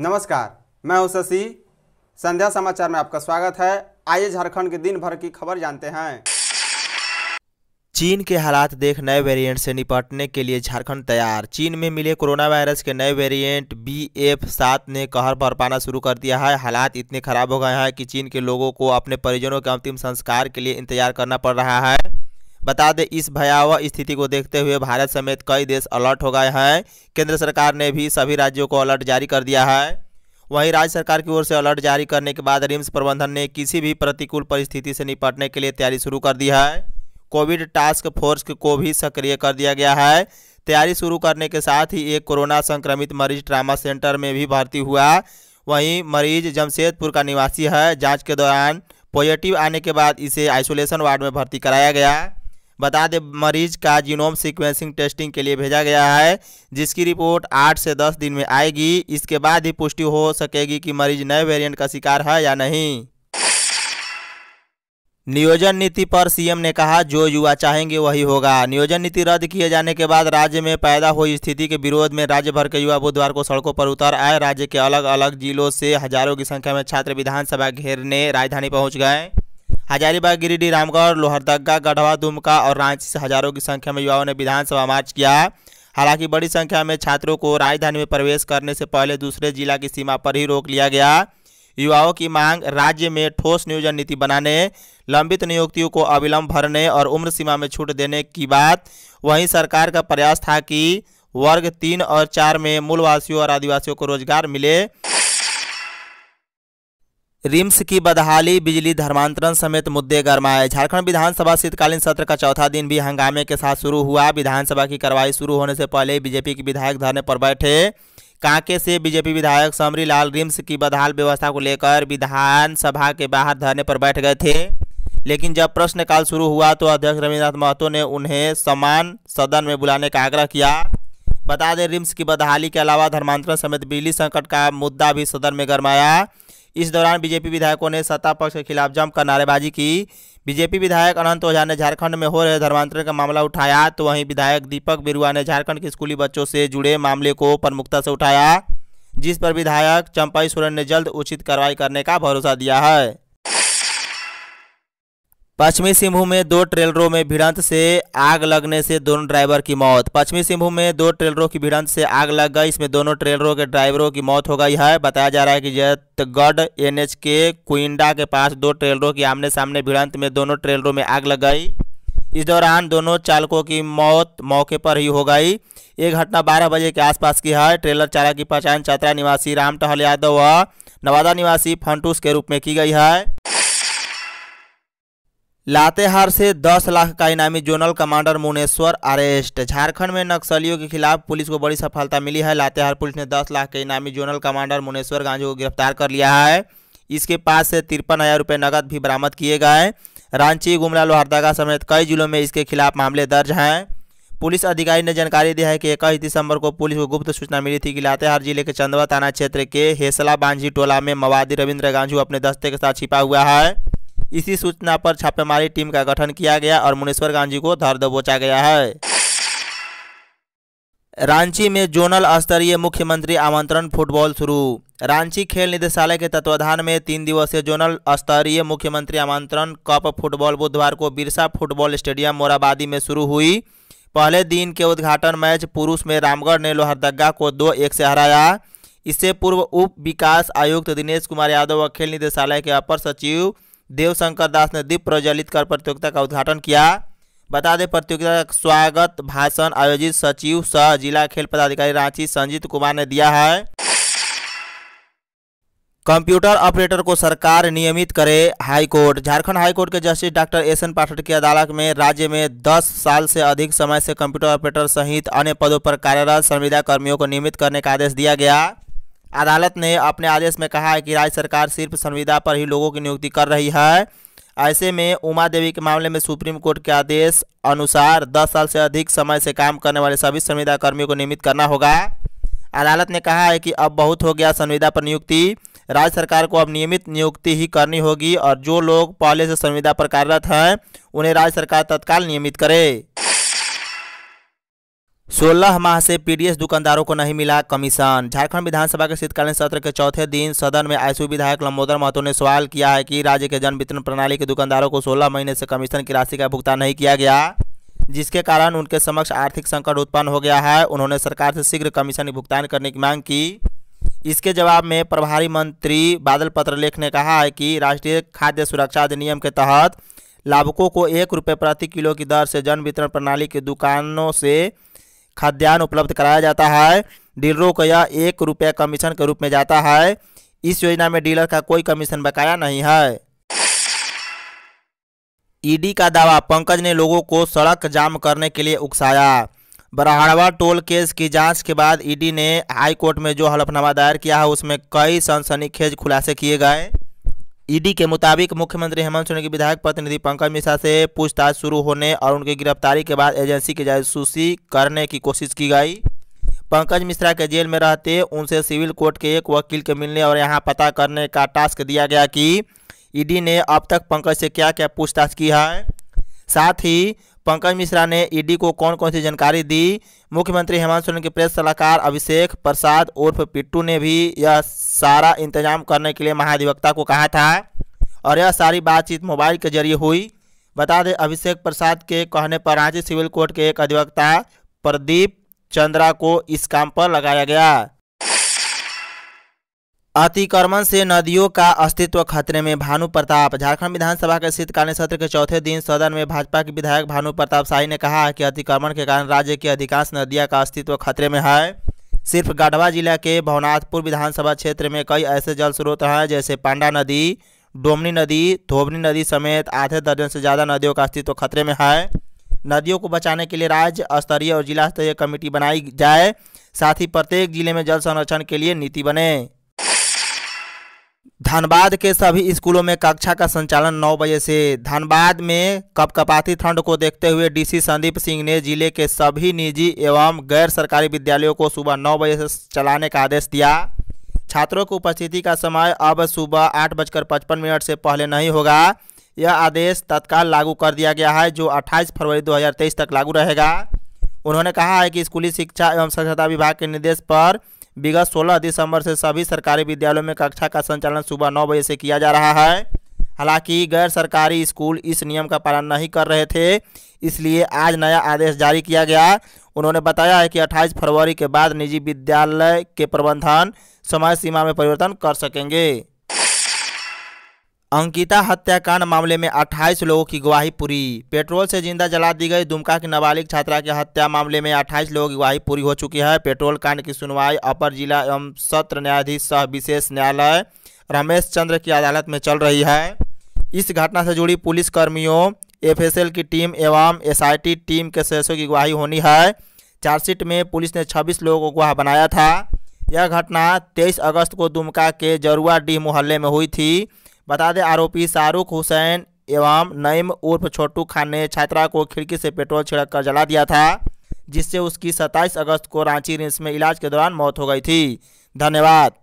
नमस्कार मैं हूं शशि संध्या समाचार में आपका स्वागत है आइए झारखंड के दिन भर की खबर जानते हैं चीन के हालात देख नए वेरिएंट से निपटने के लिए झारखंड तैयार चीन में मिले कोरोना वायरस के नए वेरिएंट बी एफ सात ने कहर बरपाना शुरू कर दिया है हालात इतने खराब हो गए हैं कि चीन के लोगों को अपने परिजनों के अंतिम संस्कार के लिए इंतजार करना पड़ रहा है बता दें इस भयावह स्थिति को देखते हुए भारत समेत कई देश अलर्ट हो गए हैं केंद्र सरकार ने भी सभी राज्यों को अलर्ट जारी कर दिया है वहीं राज्य सरकार की ओर से अलर्ट जारी करने के बाद रिम्स प्रबंधन ने किसी भी प्रतिकूल परिस्थिति से निपटने के लिए तैयारी शुरू कर दी है कोविड टास्क फोर्स को भी सक्रिय कर दिया गया है तैयारी शुरू करने के साथ ही एक कोरोना संक्रमित मरीज ट्रामा सेंटर में भी भर्ती हुआ वहीं मरीज जमशेदपुर का निवासी है जांच के दौरान पॉजिटिव आने के बाद इसे आइसोलेशन वार्ड में भर्ती कराया गया बता दें मरीज का जीनोम सीक्वेंसिंग टेस्टिंग के लिए भेजा गया है जिसकी रिपोर्ट आठ से दस दिन में आएगी इसके बाद ही पुष्टि हो सकेगी कि मरीज नए वेरिएंट का शिकार है या नहीं नियोजन नीति पर सीएम ने कहा जो युवा चाहेंगे वही होगा नियोजन नीति रद्द किए जाने के बाद राज्य में पैदा हुई स्थिति के विरोध में राज्य भर के युवा बुधवार को सड़कों पर उतर आए राज्य के अलग अलग जिलों से हजारों की संख्या में छात्र विधानसभा घेरने राजधानी पहुंच गए हजारीबाग गिरिडीह रामगढ़ लोहरदगा गढ़वा दुमका और रांची से हजारों की संख्या में युवाओं ने विधानसभा मार्च किया हालांकि बड़ी संख्या में छात्रों को राजधानी में प्रवेश करने से पहले दूसरे जिला की सीमा पर ही रोक लिया गया युवाओं की मांग राज्य में ठोस नियोजन नीति बनाने लंबित नियुक्तियों को अविलंब भरने और उम्र सीमा में छूट देने की बात वहीं सरकार का प्रयास था कि वर्ग तीन और चार में मूलवासियों और आदिवासियों को रोजगार मिले रिम्स की बदहाली बिजली धर्मांतरण समेत मुद्दे गरमाए झारखंड विधानसभा शीतकालीन सत्र का चौथा दिन भी हंगामे के साथ शुरू हुआ विधानसभा की कार्रवाई शुरू होने से पहले बीजेपी के विधायक धरने पर बैठे कांके से बीजेपी विधायक समरी लाल रिम्स की बदहाल व्यवस्था को लेकर विधानसभा के बाहर धरने पर बैठ गए थे लेकिन जब प्रश्नकाल शुरू हुआ तो अध्यक्ष रविन्द्रनाथ महतो ने उन्हें समान सदन में बुलाने का आग्रह किया बता दें रिम्स की बदहाली के अलावा धर्मांतरण समेत बिजली संकट का मुद्दा भी सदन में गरमाया इस दौरान बीजेपी विधायकों ने सत्ता पक्ष के खिलाफ जमकर नारेबाजी की बीजेपी विधायक अनंत ओझा ने झारखंड में हो रहे धर्मांतरण का मामला उठाया तो वहीं विधायक दीपक बिरुआ ने झारखंड के स्कूली बच्चों से जुड़े मामले को प्रमुखता से उठाया जिस पर विधायक चंपाई सोरेन ने जल्द उचित कार्रवाई करने का भरोसा दिया है पश्चिमी सिंहभूम में दो ट्रेलरों में भिड़ंत से आग लगने से दोनों ड्राइवर की मौत पश्चिमी सिंहभूम में दो ट्रेलरों की भिड़ंत से आग लग गई इसमें दोनों ट्रेलरों के ड्राइवरों की मौत हो गई है बताया जा रहा है कि जयतगढ़ एनएच के कुइंडा के पास दो ट्रेलरों की आमने सामने भिड़ंत में दोनों ट्रेलरों में आग लग गई इस दौरान दोनों चालकों की मौत मौके पर ही हो गई ये घटना बारह बजे के आसपास की है ट्रेलर चालक की पहचान चतरा निवासी राम टहल यादव व नवादा निवासी फंटूस के रूप में की गई है लातेहार से 10 लाख का इनामी zonal commander Muneshwar arrest Jharkhand में नक्सलियों के खिलाफ पुलिस को बड़ी सफलता मिली है लातेहार पुलिस ने 10 लाख के इनामी जोनल कमांडर मुनेश्वर गांजू को गिरफ्तार कर लिया है इसके पास से तिरपन हज़ार रुपये नकद भी बरामद किए गए रांची गुमला लोहरदगा समेत कई जिलों में इसके खिलाफ मामले दर्ज हैं पुलिस अधिकारी ने जानकारी दी है कि इक्कीस दिसंबर को पुलिस को गुप्त सूचना मिली थी कि लातेहार जिले के चंदवा थाना क्षेत्र के हेसला बांझी टोला में मवादी रविंद्र गांजू अपने दस्ते के साथ छिपा हुआ है इसी सूचना पर छापेमारी टीम का गठन किया गया और मुनेश्वर गांधी को धर दबोचा गया है रांची में जोनल स्तरीय मुख्यमंत्री आमंत्रण फुटबॉल शुरू रांची खेल निदेशालय के तत्वाधान में तीन दिवसीय जोनल स्तरीय मुख्यमंत्री आमंत्रण कप फुटबॉल बुधवार को बिरसा फुटबॉल स्टेडियम मोराबादी में शुरू हुई पहले दिन के उद्घाटन मैच पुरुष में रामगढ़ ने लोहरदगा को दो एक से हराया इससे पूर्व उप विकास आयुक्त दिनेश कुमार यादव व खेल निदेशालय के अपर सचिव देवशंकर दास ने दीप प्रज्वलित कर प्रतियोगिता का उद्घाटन किया बता दें प्रतियोगिता का स्वागत भाषण आयोजित सचिव सह जिला खेल पदाधिकारी रांची संजीत कुमार ने दिया है कंप्यूटर ऑपरेटर को सरकार नियमित करे हाईकोर्ट झारखंड हाईकोर्ट के justice doctor S N Pathak की अदालत में राज्य में 10 साल से अधिक समय से कंप्यूटर ऑपरेटर सहित अन्य पदों पर कार्यरत संविदा कर्मियों को नियमित करने का आदेश दिया गया अदालत ने अपने आदेश में कहा है कि राज्य सरकार सिर्फ संविदा पर ही लोगों की नियुक्ति कर रही है ऐसे में उमा देवी के मामले में सुप्रीम कोर्ट के आदेश अनुसार 10 साल से अधिक समय से काम करने वाले सभी संविदा कर्मियों को नियमित करना होगा अदालत ने कहा है कि अब बहुत हो गया संविदा पर नियुक्ति राज्य सरकार को अब नियमित नियुक्ति ही करनी होगी और जो लोग पहले से संविदा पर कार्यरत हैं उन्हें राज्य सरकार तत्काल नियमित करे सोलह माह से पीडीएस दुकानदारों को नहीं मिला कमीशन झारखंड विधानसभा के शीतकालीन सत्र के चौथे दिन सदन में आयसू विधायक लंबोदर महतो ने सवाल किया है कि राज्य के जन वितरण प्रणाली के दुकानदारों को सोलह महीने से कमीशन की राशि का भुगतान नहीं किया गया जिसके कारण उनके समक्ष आर्थिक संकट उत्पन्न हो गया है उन्होंने सरकार से शीघ्र कमीशन भुगतान करने की मांग की इसके जवाब में प्रभारी मंत्री बादल पत्रलेख ने कहा है कि राष्ट्रीय खाद्य सुरक्षा अधिनियम के तहत लाभुकों को एक रुपये प्रति किलो की दर से जन वितरण प्रणाली की दुकानों से खाद्यान्न उपलब्ध कराया जाता है डीलरों को यह एक रुपये कमीशन के रूप में जाता है इस योजना में डीलर का कोई कमीशन बकाया नहीं है ईडी का दावा पंकज ने लोगों को सड़क जाम करने के लिए उकसाया बराहड़वा टोल केस की जांच के बाद ईडी ने हाई कोर्ट में जो हलफनामा दायर किया है उसमें कई सनसनीखेज खुलासे किए गए ईडी के मुताबिक मुख्यमंत्री हेमंत सोरेन के विधायक प्रतिनिधि पंकज मिश्रा से पूछताछ शुरू होने और उनकी गिरफ्तारी के बाद एजेंसी की जासूसी करने की कोशिश की गई पंकज मिश्रा के जेल में रहते उनसे सिविल कोर्ट के एक वकील के मिलने और यहां पता करने का टास्क दिया गया कि ईडी ने अब तक पंकज से क्या क्या पूछताछ की है साथ ही पंकज मिश्रा ने ईडी को कौन कौन सी जानकारी दी मुख्यमंत्री हेमंत सोरेन के प्रेस सलाहकार अभिषेक प्रसाद उर्फ पिट्टू ने भी यह सारा इंतजाम करने के लिए महाधिवक्ता को कहा था और यह सारी बातचीत मोबाइल के जरिए हुई बता दें अभिषेक प्रसाद के कहने पर रांची सिविल कोर्ट के एक अधिवक्ता प्रदीप चंद्रा को इस काम पर लगाया गया अतिक्रमण से नदियों का अस्तित्व खतरे में भानु प्रताप झारखंड विधानसभा के शीतकालीन सत्र के चौथे दिन सदन में भाजपा के विधायक भानु प्रताप शाही ने कहा कि अतिक्रमण के कारण राज्य की अधिकांश नदियां का अस्तित्व खतरे में है सिर्फ गढ़वा जिला के भवनाथपुर विधानसभा क्षेत्र में कई ऐसे जल स्रोत हैं जैसे पांडा नदी डोमनी नदी धोबनी नदी समेत आधे दर्जन से ज़्यादा नदियों का अस्तित्व खतरे में है नदियों को बचाने के लिए राज्य स्तरीय और जिला स्तरीय कमेटी बनाई जाए साथ ही प्रत्येक जिले में जल संरक्षण के लिए नीति बने धनबाद के सभी स्कूलों में कक्षा का संचालन 9 बजे से धनबाद में कपकपाती ठंड को देखते हुए डीसी संदीप सिंह ने जिले के सभी निजी एवं गैर सरकारी विद्यालयों को सुबह 9 बजे से चलाने का आदेश दिया छात्रों की उपस्थिति का समय अब सुबह आठ बजकर पचपन मिनट से पहले नहीं होगा यह आदेश तत्काल लागू कर दिया गया है जो अट्ठाईस फरवरी दो तक लागू रहेगा उन्होंने कहा है कि स्कूली शिक्षा एवं स्वच्छता विभाग के निर्देश पर विगत सोलह दिसंबर से सभी सरकारी विद्यालयों में कक्षा का संचालन सुबह नौ बजे से किया जा रहा है हालांकि गैर सरकारी स्कूल इस नियम का पालन नहीं कर रहे थे इसलिए आज नया आदेश जारी किया गया उन्होंने बताया है कि 28 फरवरी के बाद निजी विद्यालय के प्रबंधन समय सीमा में परिवर्तन कर सकेंगे अंकिता हत्याकांड मामले में 28 लोगों की गवाही पूरी पेट्रोल से जिंदा जला दी गई दुमका की नाबालिग छात्रा के हत्या मामले में 28 लोगों की गवाही पूरी हो चुकी है पेट्रोल कांड की सुनवाई अपर जिला एवं सत्र न्यायाधीश सह विशेष न्यायालय रमेश चंद्र की अदालत में चल रही है इस घटना से जुड़ी पुलिस कर्मियों एफ की टीम एवं एस टीम के सदस्यों की गवाही होनी है चार्जशीट में पुलिस ने छब्बीस लोगों को गवाह बनाया था यह घटना तेईस अगस्त को दुमका के जरुआ डी मोहल्ले में हुई थी बता दें आरोपी शाहरुख हुसैन एवं नईम उर्फ छोटू खान ने छात्रा को खिड़की से पेट्रोल छिड़क कर जला दिया था जिससे उसकी 27 अगस्त को रांची रिम्स में इलाज के दौरान मौत हो गई थी धन्यवाद